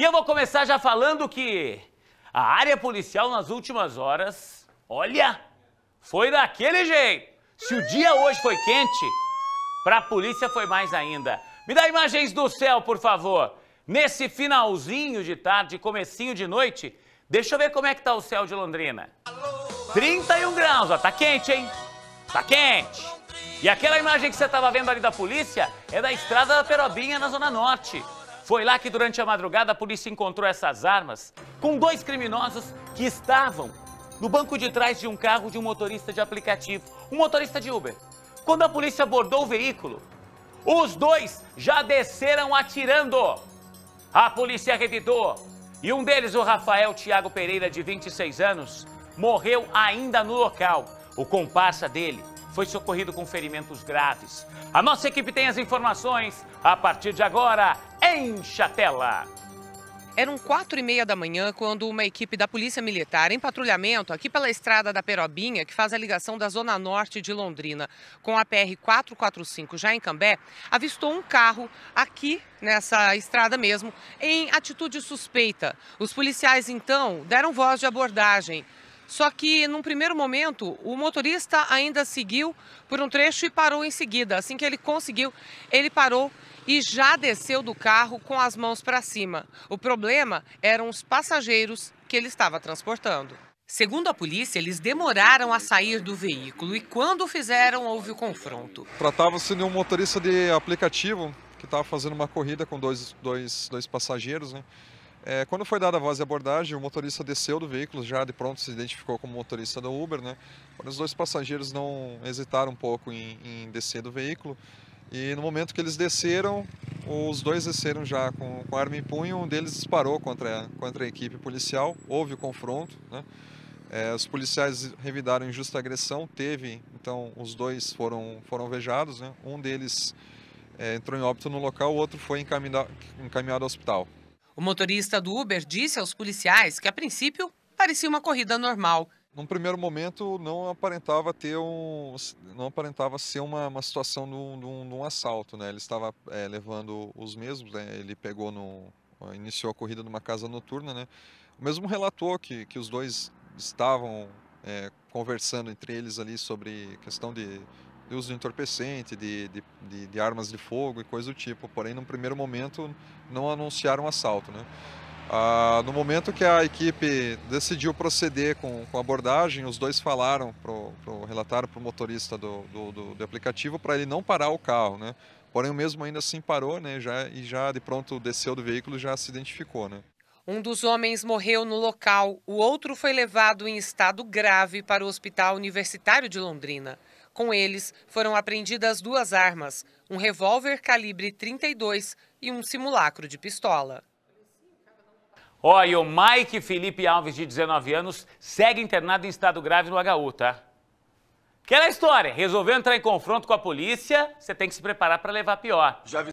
E eu vou começar já falando que a área policial nas últimas horas, olha, foi daquele jeito. Se o dia hoje foi quente, para a polícia foi mais ainda. Me dá imagens do céu, por favor. Nesse finalzinho de tarde, comecinho de noite, deixa eu ver como é que tá o céu de Londrina. 31 graus, ó, tá quente, hein? Tá quente. E aquela imagem que você estava vendo ali da polícia é da estrada da Perobinha, na Zona Norte. Foi lá que durante a madrugada a polícia encontrou essas armas com dois criminosos que estavam no banco de trás de um carro de um motorista de aplicativo, um motorista de Uber. Quando a polícia abordou o veículo, os dois já desceram atirando. A polícia revidou e um deles, o Rafael Tiago Pereira, de 26 anos, morreu ainda no local. O comparsa dele foi socorrido com ferimentos graves. A nossa equipe tem as informações a partir de agora. Encha a tela! Eram quatro e meia da manhã quando uma equipe da Polícia Militar, em patrulhamento aqui pela estrada da Perobinha, que faz a ligação da Zona Norte de Londrina com a PR-445 já em Cambé, avistou um carro aqui nessa estrada mesmo, em atitude suspeita. Os policiais então deram voz de abordagem. Só que, num primeiro momento, o motorista ainda seguiu por um trecho e parou em seguida. Assim que ele conseguiu, ele parou e já desceu do carro com as mãos para cima. O problema eram os passageiros que ele estava transportando. Segundo a polícia, eles demoraram a sair do veículo e quando fizeram, houve o confronto. Tratava-se de um motorista de aplicativo que estava fazendo uma corrida com dois, dois, dois passageiros, né? É, quando foi dada a voz de abordagem, o motorista desceu do veículo, já de pronto se identificou como motorista do Uber, né? Os dois passageiros não hesitaram um pouco em, em descer do veículo e no momento que eles desceram, os dois desceram já com, com arma em punho, um deles disparou contra, a, contra a equipe policial, houve o confronto, né? É, os policiais revidaram injusta agressão, teve, então os dois foram, foram vejados, né? Um deles é, entrou em óbito no local, o outro foi encaminhado, encaminhado ao hospital. O motorista do Uber disse aos policiais que, a princípio, parecia uma corrida normal. Num primeiro momento, não aparentava ter um, não aparentava ser uma, uma situação de um, de, um, de um, assalto, né? Ele estava é, levando os mesmos, né? Ele pegou no, iniciou a corrida numa casa noturna, né? O mesmo relatou que, que os dois estavam é, conversando entre eles ali sobre questão de de uso de entorpecente, de, de, de, armas de fogo e coisa do tipo. Porém, num primeiro momento, não anunciaram assalto. Né? Ah, no momento que a equipe decidiu proceder com, com a abordagem, os dois falaram, pro, pro, relataram para o motorista do, do, do, do aplicativo para ele não parar o carro. Né? Porém, o mesmo ainda assim parou né? já, e já de pronto desceu do veículo e já se identificou. Né? Um dos homens morreu no local, o outro foi levado em estado grave para o Hospital Universitário de Londrina. Com eles, foram apreendidas duas armas, um revólver calibre 32 e um simulacro de pistola. Olha, o Mike Felipe Alves, de 19 anos, segue internado em estado grave no HU, tá? Aquela história, resolveu entrar em confronto com a polícia, você tem que se preparar para levar pior.